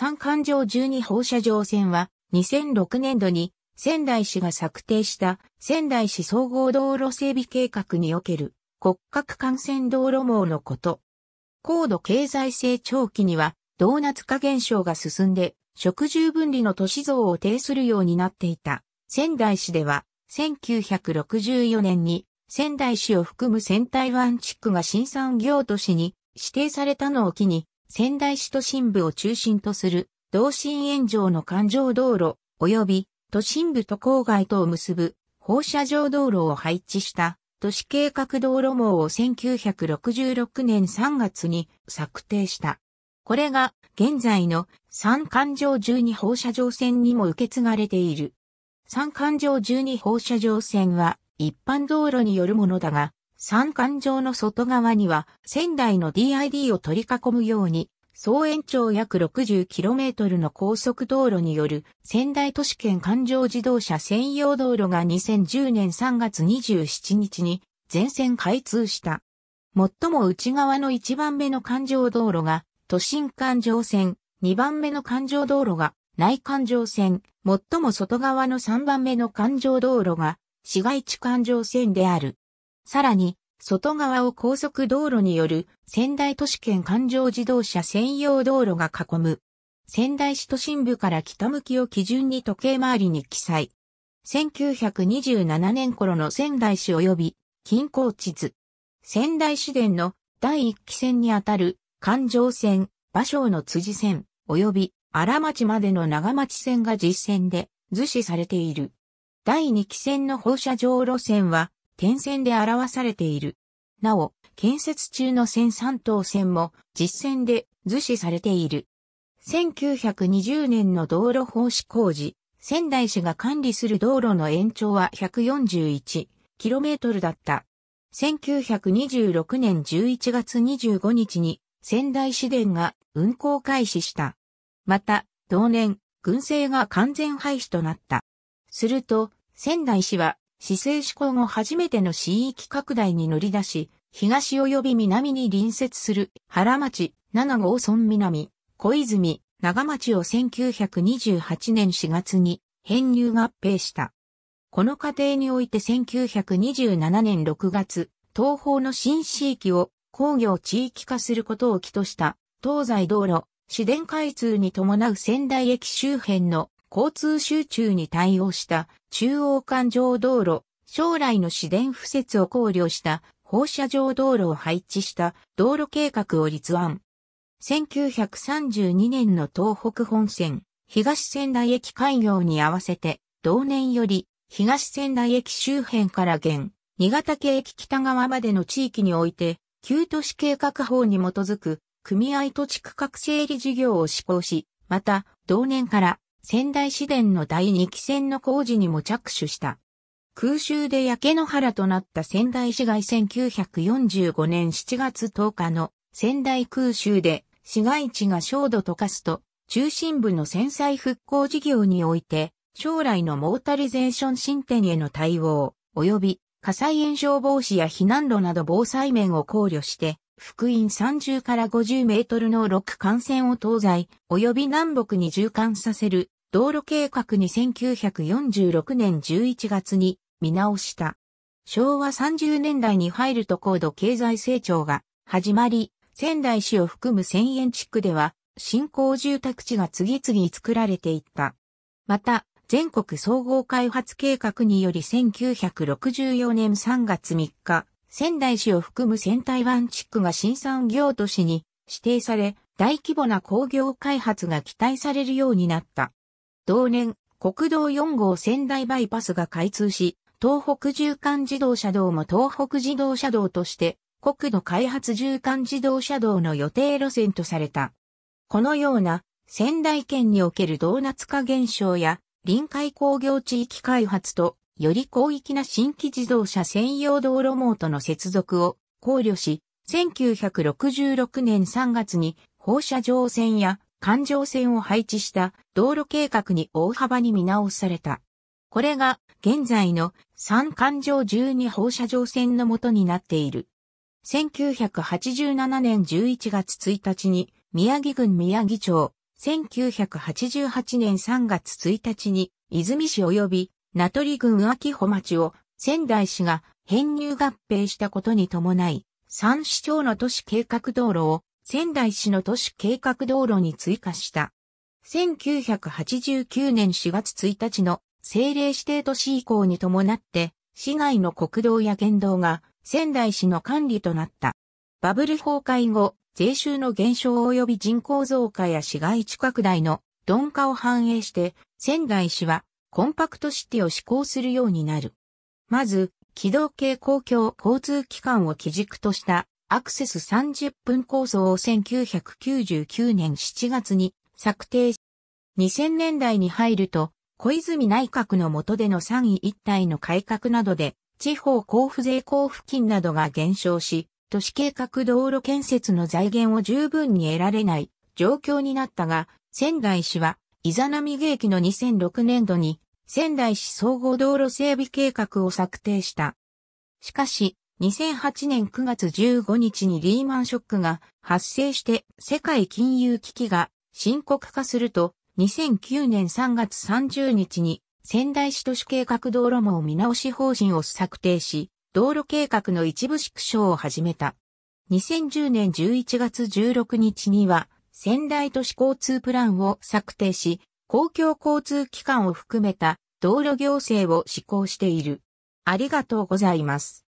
三環状十二放射状線は2006年度に仙台市が策定した仙台市総合道路整備計画における骨格幹線道路網のこと。高度経済成長期にはドーナツ化現象が進んで食住分離の都市像を呈するようになっていた仙台市では1964年に仙台市を含む仙台湾地区が新産業都市に指定されたのを機に仙台市都心部を中心とする、同心炎上の環状道路、及び都心部と郊外とを結ぶ放射状道路を配置した都市計画道路網を1966年3月に策定した。これが現在の三環状12放射状線にも受け継がれている。三環状12放射状線は一般道路によるものだが、三環状の外側には仙台の DID を取り囲むように、総延長約 60km の高速道路による仙台都市圏環状自動車専用道路が2010年3月27日に全線開通した。最も内側の1番目の環状道路が都心環状線、2番目の環状道路が内環状線、最も外側の3番目の環状道路が市街地環状線である。さらに、外側を高速道路による仙台都市圏環状自動車専用道路が囲む。仙台市都心部から北向きを基準に時計回りに記載。1927年頃の仙台市及び近郊地図。仙台市電の第一期線にあたる環状線、馬章の辻線、及び荒町までの長町線が実線で図示されている。第二期線の放射状路線は点線で表されている。なお、建設中の線3等線も実線で図示されている。1920年の道路奉仕工事、仙台市が管理する道路の延長は 141km だった。1926年11月25日に仙台市電が運行開始した。また、同年、軍政が完全廃止となった。すると、仙台市は市政施行後初めての市域拡大に乗り出し、東及び南に隣接する原町、七郷村南、小泉、長町を1928年4月に編入合併した。この過程において1927年6月、東方の新市域を工業地域化することを起とした東西道路、市電開通に伴う仙台駅周辺の交通集中に対応した中央環状道路、将来の市電敷設を考慮した放射状道路を配置した道路計画を立案。1932年の東北本線、東仙台駅開業に合わせて、同年より東仙台駅周辺から現、新潟県駅北側までの地域において、旧都市計画法に基づく組合土地区画整理事業を施行し、また、同年から仙台市電の第二期線の工事にも着手した。空襲で焼け野原となった仙台市街1945年7月10日の仙台空襲で市街地が焦土溶かすと中心部の戦災復興事業において将来のモータリゼーション進展への対応及び火災炎症防止や避難路など防災面を考慮して福音30から50メートルの6幹線を東西、及び南北に縦貫させる、道路計画に1946年11月に見直した。昭和30年代に入ると高度経済成長が始まり、仙台市を含む千円地区では、新興住宅地が次々作られていった。また、全国総合開発計画により1964年3月3日、仙台市を含む仙台湾地区が新産業都市に指定され、大規模な工業開発が期待されるようになった。同年、国道4号仙台バイパスが開通し、東北縦貫自動車道も東北自動車道として、国土開発縦貫自動車道の予定路線とされた。このような仙台県におけるドーナツ化現象や臨海工業地域開発とより広域な新規自動車専用道路網との接続を考慮し、1966年3月に放射状線や環状線を配置した道路計画に大幅に見直された。これが現在の3環状12放射状線のもとになっている。1987年11月1日に宮城郡宮城町、1988年3月1日に泉市及び名取郡秋穂町を仙台市が編入合併したことに伴い、三市町の都市計画道路を仙台市の都市計画道路に追加した。1989年4月1日の政令指定都市移行に伴って、市外の国道や県道が仙台市の管理となった。バブル崩壊後、税収の減少及び人口増加や市街地拡大の鈍化を反映して、仙台市はコンパクトシティを施行するようになる。まず、軌道系公共交通機関を基軸としたアクセス30分構想を1999年7月に策定し、2000年代に入ると、小泉内閣の下での三位一体の改革などで、地方交付税交付金などが減少し、都市計画道路建設の財源を十分に得られない状況になったが、仙台市はイザナミ芸機の2006年度に仙台市総合道路整備計画を策定した。しかし、2008年9月15日にリーマンショックが発生して世界金融危機が深刻化すると、2009年3月30日に仙台市都市計画道路網見直し方針を策定し、道路計画の一部縮小を始めた。2010年11月16日には、仙台都市交通プランを策定し、公共交通機関を含めた道路行政を施行している。ありがとうございます。